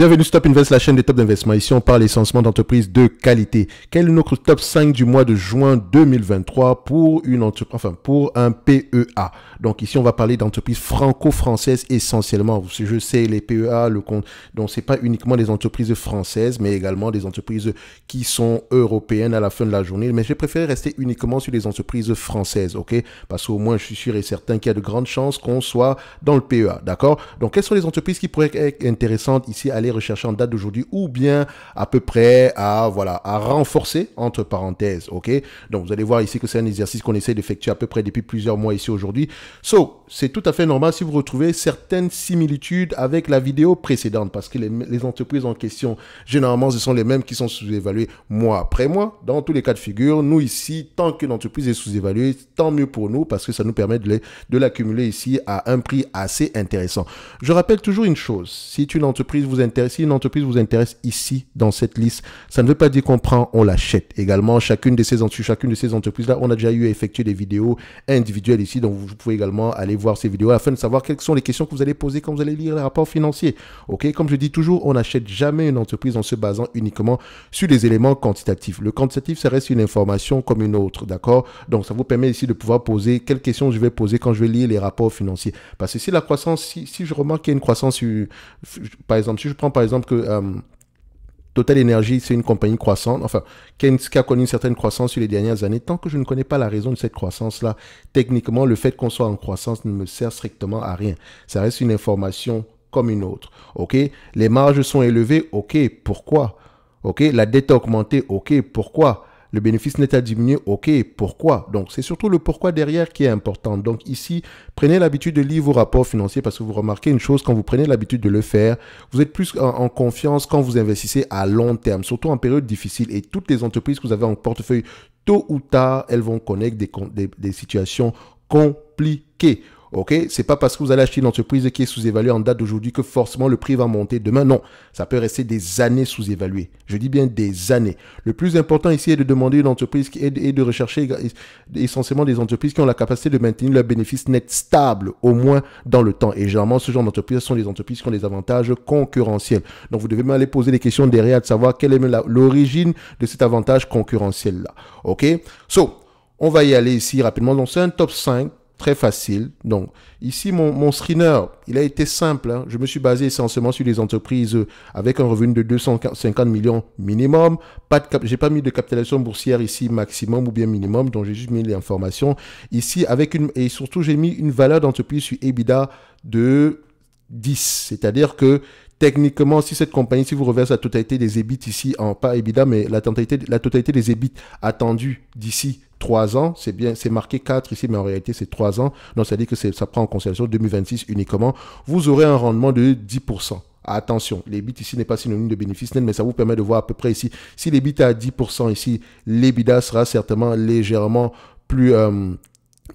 Bienvenue sur Top Invest, la chaîne des top d'investissement. Ici, on parle essentiellement d'entreprises de qualité. Quel est notre top 5 du mois de juin 2023 pour une entreprise, enfin, pour un PEA? Donc, ici, on va parler d'entreprises franco-françaises essentiellement. Je sais, les PEA, le compte, donc c'est pas uniquement des entreprises françaises, mais également des entreprises qui sont européennes à la fin de la journée. Mais j'ai préféré rester uniquement sur les entreprises françaises, ok? Parce qu'au moins, je suis sûr et certain qu'il y a de grandes chances qu'on soit dans le PEA, d'accord? Donc, quelles sont les entreprises qui pourraient être intéressantes ici aller recherchant en date d'aujourd'hui ou bien à peu près à, voilà, à renforcer entre parenthèses. OK Donc, vous allez voir ici que c'est un exercice qu'on essaie d'effectuer à peu près depuis plusieurs mois ici aujourd'hui. So, c'est tout à fait normal si vous retrouvez certaines similitudes avec la vidéo précédente parce que les, entreprises en question, généralement, ce sont les mêmes qui sont sous-évaluées mois après mois. Dans tous les cas de figure, nous ici, tant que l'entreprise est sous-évaluée, tant mieux pour nous parce que ça nous permet de l'accumuler ici à un prix assez intéressant. Je rappelle toujours une chose, si une entreprise vous intéresse, si une entreprise vous intéresse ici dans cette liste, ça ne veut pas dire qu'on prend, on l'achète. Également, chacune de ces, chacune de ces entreprises-là, on a déjà eu à effectuer des vidéos individuelles ici, donc vous pouvez également aller voir ces vidéos afin de savoir quelles sont les questions que vous allez poser quand vous allez lire les rapports financiers. Ok, comme je dis toujours, on n'achète jamais une entreprise en se basant uniquement sur les éléments quantitatifs. Le quantitatif, ça reste une information comme une autre, d'accord Donc ça vous permet ici de pouvoir poser quelles questions je vais poser quand je vais lire les rapports financiers. Parce que si la croissance, si, si je remarque qu'il y a une croissance, par exemple, si je prends par exemple que euh, Total Energy, c'est une compagnie croissante, enfin, qui a, connu une certaine croissance sur les dernières années. Tant que je ne connais pas la raison de cette croissance-là, techniquement, le fait qu'on soit en croissance ne me sert strictement à rien. Ça reste une information comme une autre. OK Les marges sont élevées. OK Pourquoi OK La dette a augmenté. OK Pourquoi le bénéfice net a diminué, ok, pourquoi Donc c'est surtout le pourquoi derrière qui est important. Donc ici, prenez l'habitude de lire vos rapports financiers parce que vous remarquez une chose, quand vous prenez l'habitude de le faire, vous êtes plus en, confiance quand vous investissez à long terme, surtout en période difficile. Et toutes les entreprises que vous avez en portefeuille, tôt ou tard, elles vont connaître des situations compliquées. Ok, c'est pas parce que vous allez acheter une entreprise qui est sous-évaluée en date d'aujourd'hui que forcément le prix va monter demain. Non, ça peut rester des années sous évaluées Je dis bien des années. Le plus important ici est de demander une entreprise et de rechercher essentiellement des entreprises qui ont la capacité de maintenir leur bénéfice net stable au moins dans le temps. Et généralement, ce genre d'entreprises sont des entreprises qui ont des avantages concurrentiels. Donc, vous devez même aller poser des questions derrière de savoir quelle est l'origine de cet avantage concurrentiel là. Ok, so on va y aller ici rapidement. Donc, c'est un top 5 très facile. Donc, ici, mon, screener, il a été simple. Hein. Je me suis basé essentiellement sur les entreprises avec un revenu de 250 millions minimum. Pas de j'ai pas mis de capitalisation boursière ici maximum ou bien minimum, donc j'ai juste mis les informations ici avec une et surtout j'ai mis une valeur d'entreprise sur EBITDA de 10, c'est-à-dire que techniquement, si cette compagnie, si vous reversez la totalité des EBIT ici, en, pas EBITDA, mais la totalité, la totalité des EBIT attendus d'ici 3 ans, c'est bien, c'est marqué 4 ici, mais en réalité c'est 3 ans. Donc ça dit que ça prend en considération 2026 uniquement. Vous aurez un rendement de 10%. Attention, l'EBIT ici n'est pas synonyme de bénéfice net, mais ça vous permet de voir à peu près ici. Si l'EBIT est à 10% ici, l'EBITDA sera certainement légèrement plus, euh,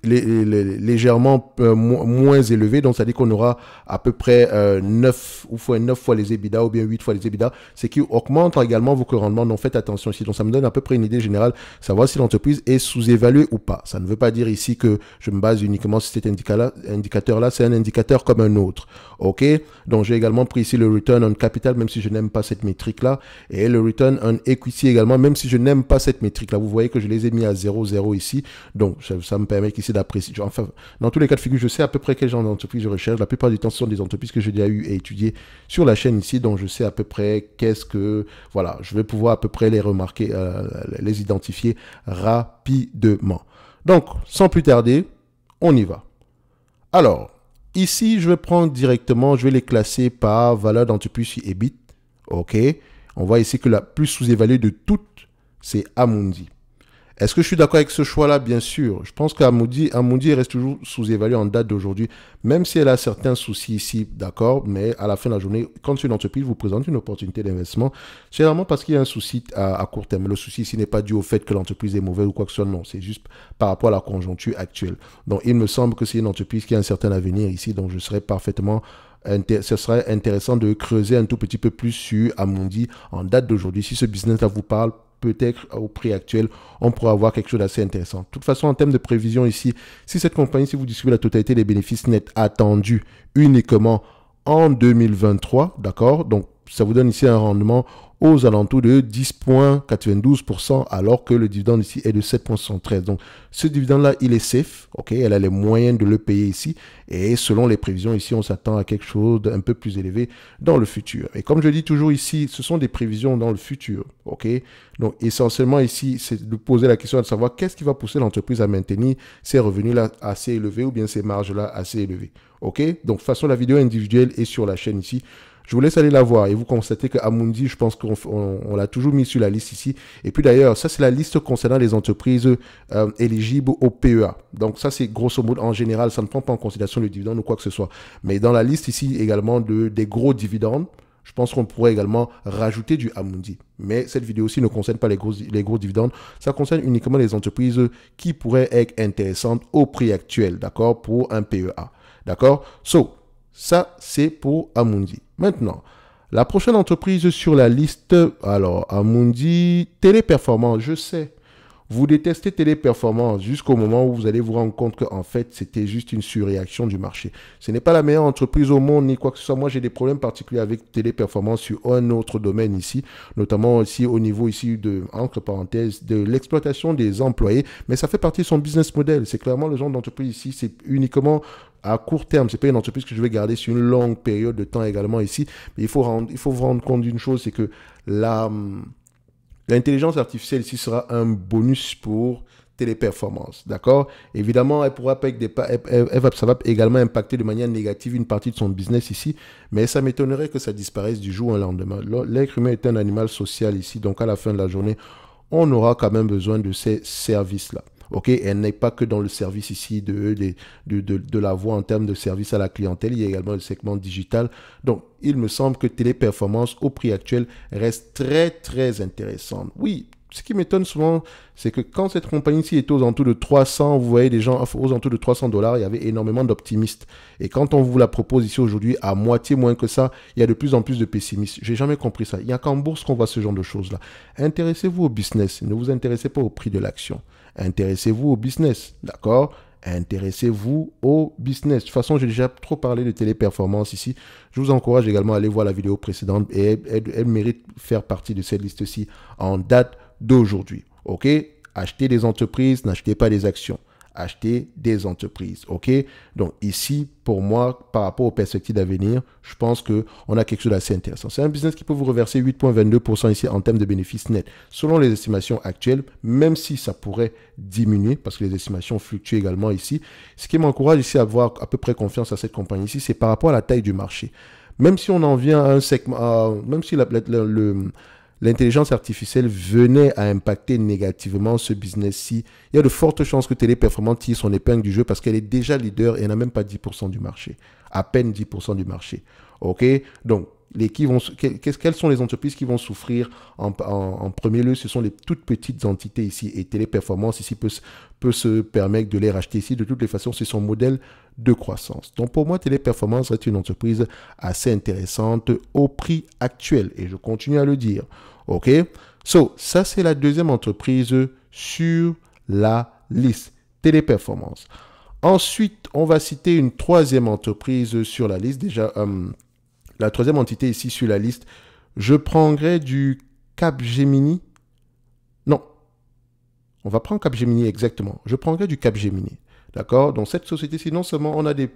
légèrement euh, moins élevé. Donc, ça dit qu'on aura à peu près 9, euh, ou fois, 9 fois les EBITDA ou bien 8 fois les EBITDA, ce qui augmente également vos rendements. Donc, faites attention ici. Donc, ça me donne à peu près une idée générale, savoir si l'entreprise est sous-évaluée ou pas. Ça ne veut pas dire ici que je me base uniquement sur cet indicateur-là. C'est un indicateur comme un autre. OK Donc, j'ai également pris ici le return on capital, même si je n'aime pas cette métrique-là. Et le return on equity également, même si je n'aime pas cette métrique-là. Vous voyez que je les ai mis à 0,0 ici. Donc, ça, me permet qu'ici, d'apprécision. Enfin, dans tous les cas de figure, je sais à peu près quel genre d'entreprise je recherche. La plupart du temps, ce sont des entreprises que j'ai déjà eu et étudiées sur la chaîne ici, donc je sais à peu près qu'est-ce que. Voilà, je vais pouvoir à peu près les remarquer, euh, les identifier rapidement. Donc, sans plus tarder, on y va. Alors, ici, je vais prendre directement, je vais les classer par valeur d'entreprise bit OK. On voit ici que la plus sous-évaluée de toutes, c'est Amundi. Est-ce que je suis d'accord avec ce choix-là Bien sûr. Je pense qu'Amoudi Amundi reste toujours sous-évalué en date d'aujourd'hui, même si elle a certains soucis ici, d'accord, mais à la fin de la journée, quand une entreprise vous présente une opportunité d'investissement, c'est vraiment parce qu'il y a un souci à, court terme. Le souci ici n'est pas dû au fait que l'entreprise est mauvaise ou quoi que ce soit, non, c'est juste par rapport à la conjoncture actuelle. Donc il me semble que c'est une entreprise qui a un certain avenir ici, donc je serais parfaitement ce serait intéressant de creuser un tout petit peu plus sur Amundi en date d'aujourd'hui. Si ce business-là vous parle, peut-être au prix actuel, on pourra avoir quelque chose d'assez intéressant. De toute façon, en termes de prévision ici, si cette compagnie, si vous distribuez la totalité des bénéfices nets attendus uniquement en 2023, d'accord Donc ça vous donne ici un rendement aux alentours de 10,92% alors que le dividende ici est de 7,73. Donc ce dividende-là, il est safe, ok, elle a les moyens de le payer ici et selon les prévisions ici, on s'attend à quelque chose d'un peu plus élevé dans le futur. Et comme je dis toujours ici, ce sont des prévisions dans le futur, ok. Donc essentiellement ici, c'est de poser la question de savoir qu'est-ce qui va pousser l'entreprise à maintenir ses revenus-là assez élevés ou bien ses marges-là assez élevées, ok. Donc façon la vidéo individuelle et sur la chaîne ici. Je vous laisse aller la voir et vous constatez que Amundi, je pense qu'on l'a toujours mis sur la liste ici. Et puis d'ailleurs, ça c'est la liste concernant les entreprises euh, éligibles au PEA. Donc ça c'est grosso modo en général, ça ne prend pas en considération le dividende ou quoi que ce soit. Mais dans la liste ici également de, des gros dividendes, je pense qu'on pourrait également rajouter du Amundi. Mais cette vidéo ci ne concerne pas les gros, les gros dividendes. Ça concerne uniquement les entreprises qui pourraient être intéressantes au prix actuel, d'accord, pour un PEA. D'accord So, ça, c'est pour Amundi. Maintenant, la prochaine entreprise sur la liste, alors Amundi, Téléperformance, je sais, vous détestez Téléperformance jusqu'au moment où vous allez vous rendre compte qu'en fait, c'était juste une surréaction du marché. Ce n'est pas la meilleure entreprise au monde ni quoi que ce soit. Moi, j'ai des problèmes particuliers avec Téléperformance sur un autre domaine ici, notamment aussi au niveau ici de, entre parenthèses, de l'exploitation des employés. Mais ça fait partie de son business model. C'est clairement le genre d'entreprise ici, c'est uniquement à court terme. C'est pas une entreprise que je vais garder sur une longue période de temps également ici. Mais il faut, rendre, il faut vous rendre compte d'une chose, c'est que la hum, L'intelligence artificielle ici sera un bonus pour téléperformance, d'accord Évidemment, elle pourra avec des ça va également impacter de manière négative une partie de son business ici, mais ça m'étonnerait que ça disparaisse du jour au lendemain. L'être humain est un animal social ici, donc à la fin de la journée, on aura quand même besoin de ces services-là. Ok, elle n'est pas que dans le service ici de, de, de, la voix en termes de service à la clientèle, il y a également le segment digital. Donc, il me semble que Téléperformance au prix actuel reste très très intéressante. Oui, ce qui m'étonne souvent, c'est que quand cette compagnie-ci était aux alentours de 300, vous voyez des gens aux alentours de 300 dollars, il y avait énormément d'optimistes. Et quand on vous la propose ici aujourd'hui à moitié moins que ça, il y a de plus en plus de pessimistes. J'ai jamais compris ça. Il n'y a qu'en bourse qu'on voit ce genre de choses-là. Intéressez-vous au business, ne vous intéressez pas au prix de l'action. Intéressez-vous au business, d'accord Intéressez-vous au business. De toute façon, j'ai déjà trop parlé de téléperformance ici. Je vous encourage également à aller voir la vidéo précédente et elle, mérite faire partie de cette liste-ci en date d'aujourd'hui. OK Achetez des entreprises, n'achetez pas des actions acheter des entreprises. OK Donc ici, pour moi, par rapport aux perspectives d'avenir, je pense que on a quelque chose d'assez intéressant. C'est un business qui peut vous reverser 8,22% ici en termes de bénéfices nets. Selon les estimations actuelles, même si ça pourrait diminuer, parce que les estimations fluctuent également ici, ce qui m'encourage ici à avoir à peu près confiance à cette compagnie ici, c'est par rapport à la taille du marché même si on en vient à un segment, même si la, le, l'intelligence artificielle venait à impacter négativement ce business-ci, il y a de fortes chances que Téléperformance tire son épingle du jeu parce qu'elle est déjà leader et n'a même pas 10% du marché. À peine 10% du marché. OK Donc, les, qui vont, quelles sont les entreprises qui vont souffrir en, premier lieu Ce sont les toutes petites entités ici. Et Téléperformance ici peut, peut se permettre de les racheter ici. De toutes les façons, c'est son modèle de croissance. Donc pour moi, Téléperformance est une entreprise assez intéressante au prix actuel. Et je continue à le dire. OK So, ça c'est la deuxième entreprise sur la liste. Téléperformance. Ensuite, on va citer une troisième entreprise sur la liste. Déjà, hum, la troisième entité ici sur la liste, je prendrai du Cap Non. On va prendre Cap exactement. Je prendrai du Cap Gemini. D'accord Donc cette société sinon non seulement on a des,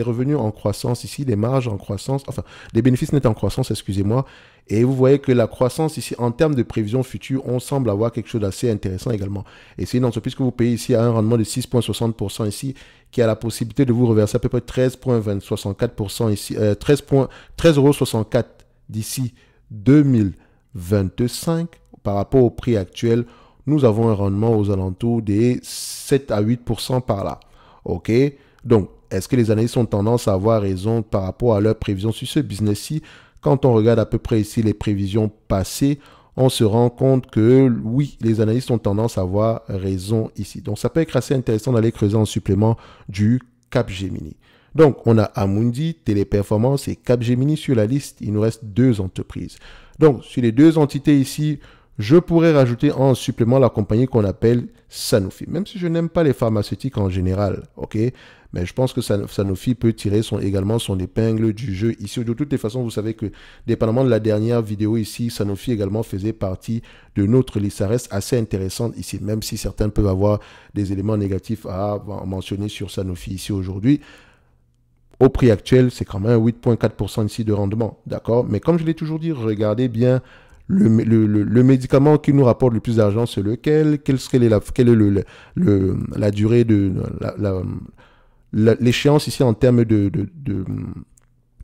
revenus en croissance ici, des marges en croissance, enfin des bénéfices nets en croissance, excusez-moi, et vous voyez que la croissance ici, en termes de prévision future, on semble avoir quelque chose d'assez intéressant également. Et sinon, une entreprise vous payez ici à un rendement de 6,60% ici, qui a la possibilité de vous reverser à peu près 13,64% ici, euh, 13 euros d'ici 2025 par rapport au prix actuel. Nous avons un rendement aux alentours des 7 à 8% par là. OK Donc, est-ce que les analystes ont tendance à avoir raison par rapport à leurs prévisions sur ce business-ci Quand on regarde à peu près ici les prévisions passées, on se rend compte que oui, les analystes ont tendance à avoir raison ici. Donc ça peut être assez intéressant d'aller creuser en supplément du Cap Gemini. Donc on a Amundi, Téléperformance et Cap Gemini sur la liste. Il nous reste deux entreprises. Donc sur les deux entités ici, je pourrais rajouter en supplément la compagnie qu'on appelle Sanofi. Même si je n'aime pas les pharmaceutiques en général, ok mais je pense que Sanofi peut tirer son, également son épingle du jeu ici. De toutes les façons, vous savez que, dépendamment de la dernière vidéo ici, Sanofi également faisait partie de notre liste. Ça reste assez intéressante ici, même si certains peuvent avoir des éléments négatifs à mentionner sur Sanofi ici aujourd'hui au prix actuel, c'est quand même 8,4% ici de rendement. D'accord Mais comme je l'ai toujours dit, regardez bien le, médicament qui nous rapporte le plus d'argent, c'est lequel Quelle serait la, est la durée de l'échéance ici en termes de, de,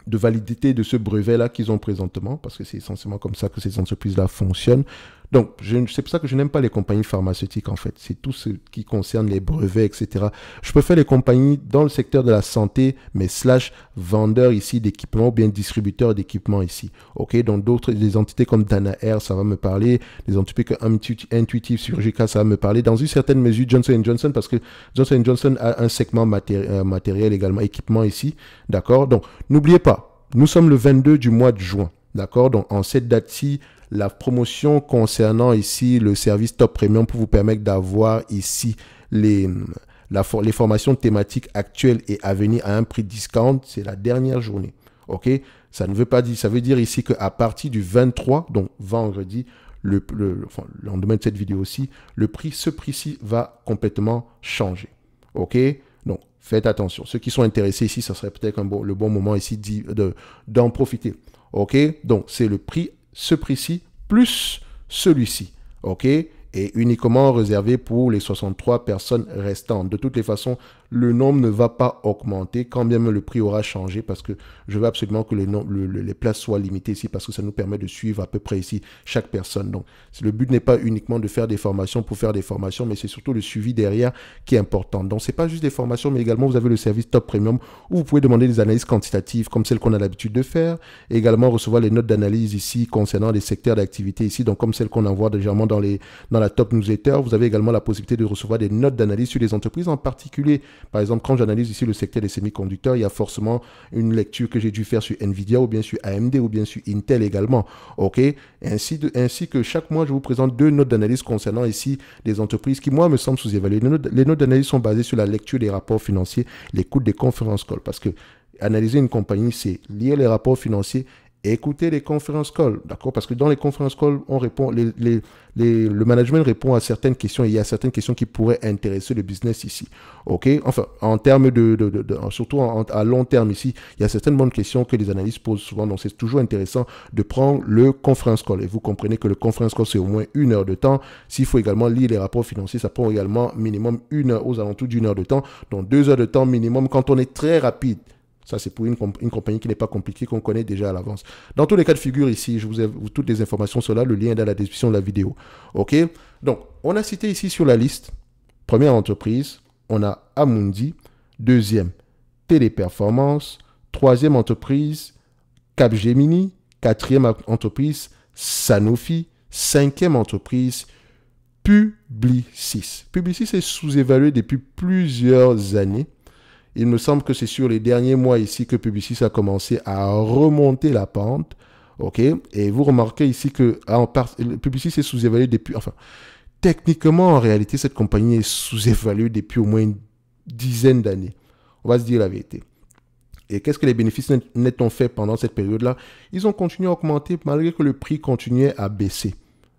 de, validité de ce brevet-là qu'ils ont présentement, parce que c'est essentiellement comme ça que ces entreprises-là fonctionnent, donc, c'est pour ça que je n'aime pas les compagnies pharmaceutiques, en fait. C'est tout ce qui concerne les brevets, etc. Je préfère les compagnies dans le secteur de la santé, mais slash vendeur ici d'équipements, ou bien distributeur d'équipements ici. OK, donc d'autres, des entités comme Dana Air, ça va me parler. Des entités comme Intuitive Surgical, ça va me parler. Dans une certaine mesure, Johnson Johnson, parce que Johnson Johnson a un segment euh, matériel également, équipement ici. D'accord Donc, n'oubliez pas, nous sommes le 22 du mois de juin. D'accord Donc, en cette date-ci, la promotion concernant ici le service Top Premium pour vous permettre d'avoir ici les, les formations thématiques actuelles et à venir à un prix discount, c'est la dernière journée. OK Ça ne veut pas dire, ça veut dire ici qu'à partir du 23, donc vendredi, le, lendemain de cette vidéo aussi, le prix, ce prix-ci va complètement changer. OK Donc, faites attention. Ceux qui sont intéressés ici, ça serait peut-être le bon moment ici d'en profiter. OK Donc, c'est le prix ce prix-ci plus celui-ci. OK Et uniquement réservé pour les 63 personnes restantes. De toutes les façons, le nombre ne va pas augmenter, quand même le prix aura changé, parce que je veux absolument que les places soient limitées ici, parce que ça nous permet de suivre à peu près ici chaque personne. Donc, le but n'est pas uniquement de faire des formations pour faire des formations, mais c'est surtout le suivi derrière qui est important. Donc, c'est pas juste des formations, mais également, vous avez le service Top Premium, où vous pouvez demander des analyses quantitatives, comme celles qu'on a l'habitude de faire, et également recevoir les notes d'analyse ici concernant les secteurs d'activité ici, donc comme celles qu'on envoie légèrement dans, les, dans la Top Newsletter. Vous avez également la possibilité de recevoir des notes d'analyse sur les entreprises, en particulier par exemple, quand j'analyse ici le secteur des semi-conducteurs, il y a forcément une lecture que j'ai dû faire sur Nvidia ou bien sur AMD ou bien sur Intel également. OK ainsi, ainsi que chaque mois, je vous présente deux notes d'analyse concernant ici des entreprises qui, moi, me semblent sous-évaluées. Les notes d'analyse sont basées sur la lecture des rapports financiers, l'écoute des conférences call. Parce que analyser une compagnie, c'est lire les rapports financiers Écoutez les conférences call, d'accord Parce que dans les conférences call, on répond, les, les, le management répond à certaines questions et il y a certaines questions qui pourraient intéresser le business ici, ok Enfin, en termes de, de, de, surtout à long terme ici, il y a certaines bonnes questions que les analystes posent souvent, donc c'est toujours intéressant de prendre le conférence call. Et vous comprenez que le conference call, c'est au moins une heure de temps. S'il faut également lire les rapports financiers, ça prend également minimum une heure, aux alentours d'une heure de temps, donc deux heures de temps minimum quand on est très rapide. Ça, c'est pour une, compagnie qui n'est pas compliquée, qu'on connaît déjà à l'avance. Dans tous les cas de figure ici, je vous ai toutes les informations sur là. Le lien est dans la description de la vidéo. OK Donc, on a cité ici sur la liste, première entreprise, on a Amundi. Deuxième, Téléperformance. Troisième entreprise, Capgemini. Quatrième entreprise, Sanofi. Cinquième entreprise, Publicis. Publicis est sous-évalué depuis plusieurs années. Il me semble que c'est sur les derniers mois ici que Publicis a commencé à remonter la pente. OK Et vous remarquez ici que ah, Publicis est sous-évalué depuis... Enfin, techniquement, en réalité, cette compagnie est sous-évaluée depuis au moins une dizaine d'années. On va se dire la vérité. Et qu'est-ce que les bénéfices nets ont fait pendant cette période-là Ils ont continué à augmenter malgré que le prix continuait à baisser.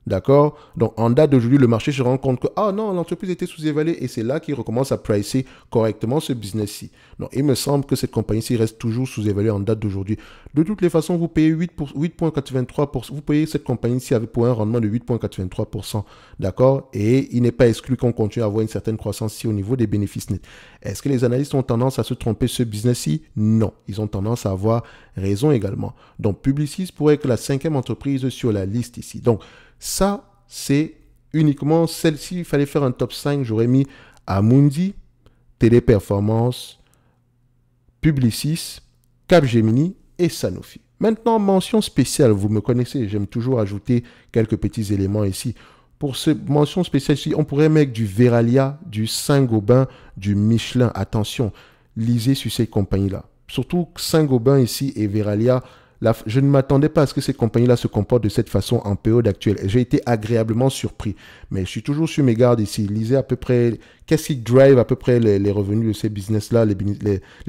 D'accord Donc, en date d'aujourd'hui, le marché se rend compte que, ah non, l'entreprise était sous-évaluée et c'est là qu'il recommence à pricer correctement ce business-ci. Donc, il me semble que cette compagnie-ci reste toujours sous-évaluée en date d'aujourd'hui. De toutes les façons, vous payez 8,83%, vous payez cette compagnie-ci pour un rendement de 8,83%. D'accord Et il n'est pas exclu qu'on continue à avoir une certaine croissance-ci au niveau des bénéfices nets. Est-ce que les analystes ont tendance à se tromper ce business-ci Non. Ils ont tendance à avoir raison également. Donc, Publicis pourrait être la cinquième entreprise sur la liste ici. Donc, ça, c'est uniquement celle-ci. Il fallait faire un top 5. J'aurais mis Amundi, Téléperformance, Publicis, Capgemini et Sanofi. Maintenant, mention spéciale. Vous me connaissez, j'aime toujours ajouter quelques petits éléments ici. Pour cette mention spéciale si on pourrait mettre du Veralia, du Saint-Gobain, du Michelin. Attention, lisez sur ces compagnies-là. Surtout Saint-Gobain ici et Veralia, je ne m'attendais pas à ce que ces compagnies-là se comportent de cette façon en période actuelle. J'ai été agréablement surpris. Mais je suis toujours sur mes gardes ici. Lisez à peu près qu'est-ce qui drive à peu près les, revenus de ces business-là, les,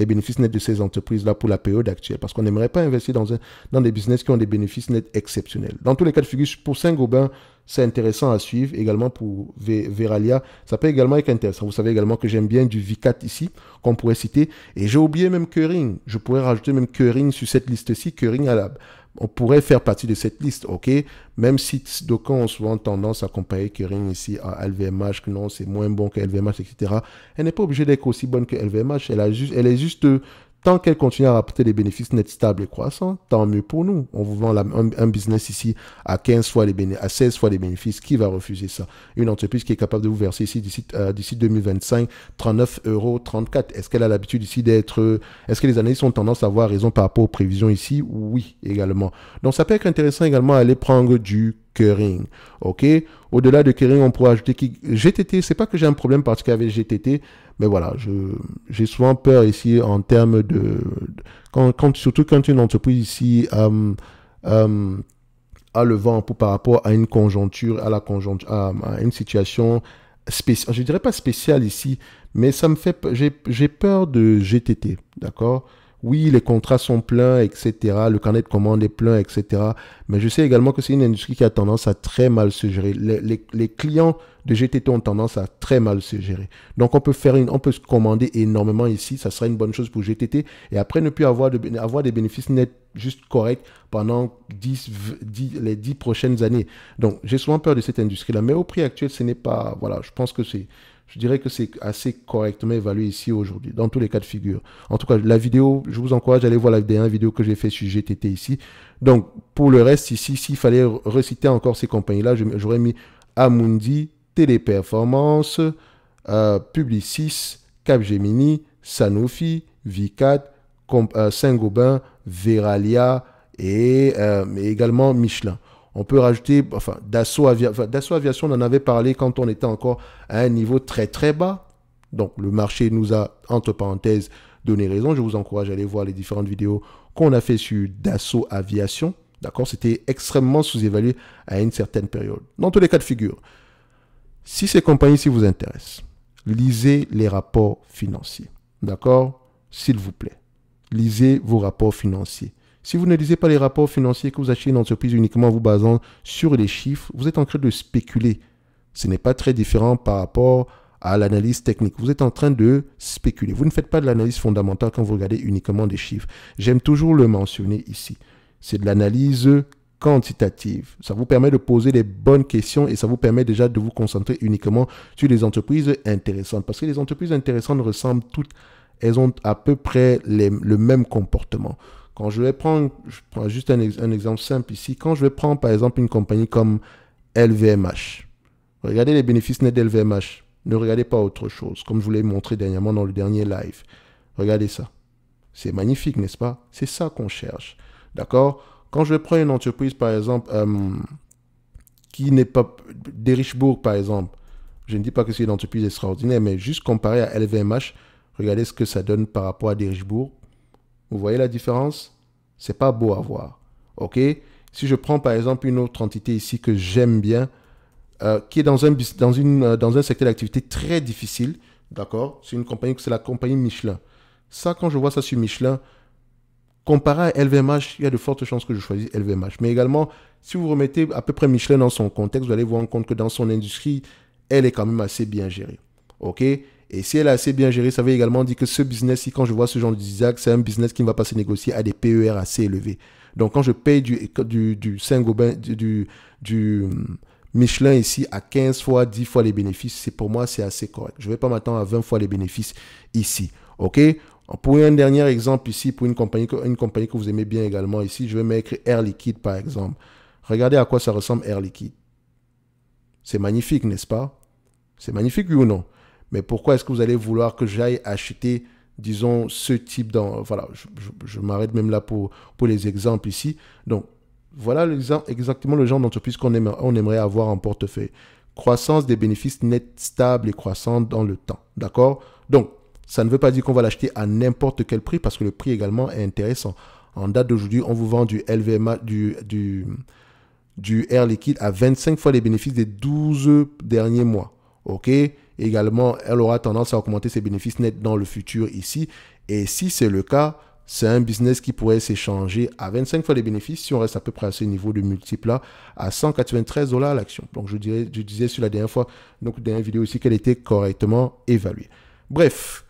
bénéfices nets de ces entreprises-là pour la période actuelle. Parce qu'on n'aimerait pas investir dans, dans des business qui ont des bénéfices nets exceptionnels. Dans tous les cas de figure, pour Saint-Gobain, c'est intéressant à suivre également pour Veralia. Ça peut également être intéressant. Vous savez également que j'aime bien du V4 ici, qu'on pourrait citer. Et j'ai oublié même Curing. Je pourrais rajouter même Curing sur cette liste-ci, Curing à la... On pourrait faire partie de cette liste, ok Même si d'aucuns ont souvent tendance à comparer Kering ici à LVMH, que non, c'est moins bon que LVMH, etc. Elle n'est pas obligée d'être aussi bonne que LVMH. elle est juste Tant qu'elle continue à rapporter des bénéfices nets stables et croissants, tant mieux pour nous. On vous vend un, business ici à 15 fois les à 16 fois les bénéfices. Qui va refuser ça Une entreprise qui est capable de vous verser ici d'ici euh, 2025 39,34 euros Est-ce qu'elle a l'habitude ici d'être euh, Est-ce que les analystes ont tendance à avoir raison par rapport aux prévisions ici Oui, également. Donc ça peut être intéressant également à aller prendre du Kering. OK Au-delà de Kering, on pourrait ajouter qui... GTT. C'est pas que j'ai un problème particulier avec GTT, mais voilà, j'ai souvent peur ici en termes de. Quand, surtout quand une entreprise ici. Euh, euh, a le vent pour, par rapport à une conjoncture, à la conjoncture, à, une situation spéciale, je dirais pas spéciale ici, mais ça me fait, j'ai peur de GTT, d'accord oui, les contrats sont pleins, etc. Le carnet de commande est plein, etc. Mais je sais également que c'est une industrie qui a tendance à très mal se gérer. Les, clients de GTT ont tendance à très mal se gérer. Donc on peut faire une, on peut se commander énormément ici. Ça sera une bonne chose pour GTT. Et après ne plus avoir de, avoir des bénéfices nets juste corrects pendant les 10 prochaines années. Donc j'ai souvent peur de cette industrie-là. Mais au prix actuel, ce n'est pas, voilà, je pense que c'est, je dirais que c'est assez correctement évalué ici aujourd'hui, dans tous les cas de figure. En tout cas, la vidéo, je vous encourage à aller voir la dernière vidéo que j'ai fait sur GTT ici. Donc, pour le reste, ici, s'il fallait reciter encore ces compagnies-là, j'aurais mis Amundi, Téléperformance, euh, Publicis, Capgemini, Sanofi, Vicat, euh, Saint-Gobain, Veralia et euh, également Michelin on peut rajouter, enfin, Dassault, Aviation, on en avait parlé quand on était encore à un niveau très très bas. Donc le marché nous a, entre parenthèses, donné raison. Je vous encourage à aller voir les différentes vidéos qu'on a fait sur Dassault Aviation. D'accord C'était extrêmement sous-évalué à une certaine période. Dans tous les cas de figure, si ces compagnies-ci vous intéressent, lisez les rapports financiers. D'accord S'il vous plaît. Lisez vos rapports financiers. Si vous ne lisez pas les rapports financiers que vous achetez une entreprise uniquement en vous basant sur les chiffres, vous êtes en train de spéculer. Ce n'est pas très différent par rapport à l'analyse technique. Vous êtes en train de spéculer. Vous ne faites pas de l'analyse fondamentale quand vous regardez uniquement des chiffres. J'aime toujours le mentionner ici. C'est de l'analyse quantitative. Ça vous permet de poser les bonnes questions et ça vous permet déjà de vous concentrer uniquement sur les entreprises intéressantes. Parce que les entreprises intéressantes ressemblent toutes, elles ont à peu près le même comportement. Quand je vais prendre, je prends juste un, exemple simple ici, quand je vais prendre par exemple une compagnie comme LVMH, regardez les bénéfices nets d'LVMH, ne regardez pas autre chose, comme je vous l'ai montré dernièrement dans le dernier live. Regardez ça. C'est magnifique, n'est-ce pas C'est ça qu'on cherche. D'accord Quand je vais prendre une entreprise, par exemple, euh, qui n'est pas... Des par exemple. Je ne dis pas que c'est une entreprise extraordinaire, mais juste comparé à LVMH, regardez ce que ça donne par rapport à Des vous voyez la différence C'est pas beau à voir. OK Si je prends par exemple une autre entité ici que j'aime bien, euh, qui est euh, dans un, secteur d'activité très difficile, d'accord C'est une compagnie, c'est la compagnie Michelin. Ça, quand je vois ça sur Michelin, comparé à LVMH, il y a de fortes chances que je choisisse LVMH. Mais également, si vous remettez à peu près Michelin dans son contexte, vous allez vous rendre compte que dans son industrie, elle est quand même assez bien gérée. OK et si elle a assez bien gérée, ça veut également dire que ce business-ci, quand je vois ce genre de zigzag, c'est un business qui ne va pas se négocier à des PER assez élevés. Donc quand je paye du, du, du Saint-Gobain, du, hum, Michelin ici à 15 fois, 10 fois les bénéfices, c'est pour moi c'est assez correct. Je ne vais pas m'attendre à 20 fois les bénéfices ici. OK pour un dernier exemple ici, pour une compagnie, une compagnie que vous aimez bien également ici, je vais mettre Air Liquide par exemple. Regardez à quoi ça ressemble Air Liquide. C'est magnifique, n'est-ce pas C'est magnifique, oui ou non mais pourquoi est-ce que vous allez vouloir que j'aille acheter, disons, ce type dans... Voilà, je, m'arrête même là pour, pour les exemples ici. Donc, voilà exactement le genre d'entreprise qu'on aimerait, avoir en portefeuille. Croissance des bénéfices nets stables et croissante dans le temps. D'accord Donc, ça ne veut pas dire qu'on va l'acheter à n'importe quel prix parce que le prix également est intéressant. En date d'aujourd'hui, on vous vend du LVMA, du, du, du Air Liquide à 25 fois les bénéfices des 12 derniers mois. OK également, elle aura tendance à augmenter ses bénéfices nets dans le futur ici. Et si c'est le cas, c'est un business qui pourrait s'échanger à 25 fois les bénéfices si on reste à peu près à ce niveau de multiple là à 193 dollars l'action. Donc je dirais, je disais sur la dernière fois, donc dernière vidéo aussi qu'elle était correctement évaluée. Bref,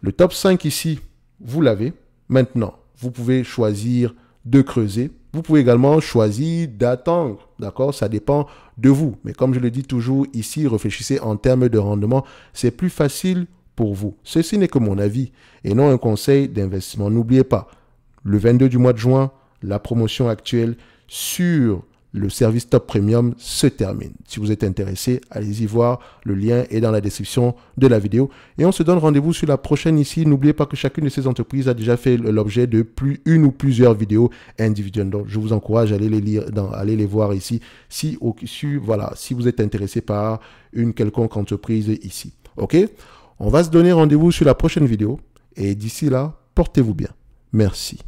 le top 5 ici, vous l'avez. Maintenant, vous pouvez choisir de creuser vous pouvez également choisir d'attendre, d'accord Ça dépend de vous. Mais comme je le dis toujours ici, réfléchissez en termes de rendement. C'est plus facile pour vous. Ceci n'est que mon avis et non un conseil d'investissement. N'oubliez pas, le 22 du mois de juin, la promotion actuelle sur le service Top Premium se termine. Si vous êtes intéressé, allez-y voir. Le lien est dans la description de la vidéo. Et on se donne rendez-vous sur la prochaine ici. N'oubliez pas que chacune de ces entreprises a déjà fait l'objet de plus une ou plusieurs vidéos individuelles. Donc, je vous encourage à aller les lire, dans, aller les voir ici. Si, voilà, si vous êtes intéressé par une quelconque entreprise ici. OK On va se donner rendez-vous sur la prochaine vidéo. Et d'ici là, portez-vous bien. Merci.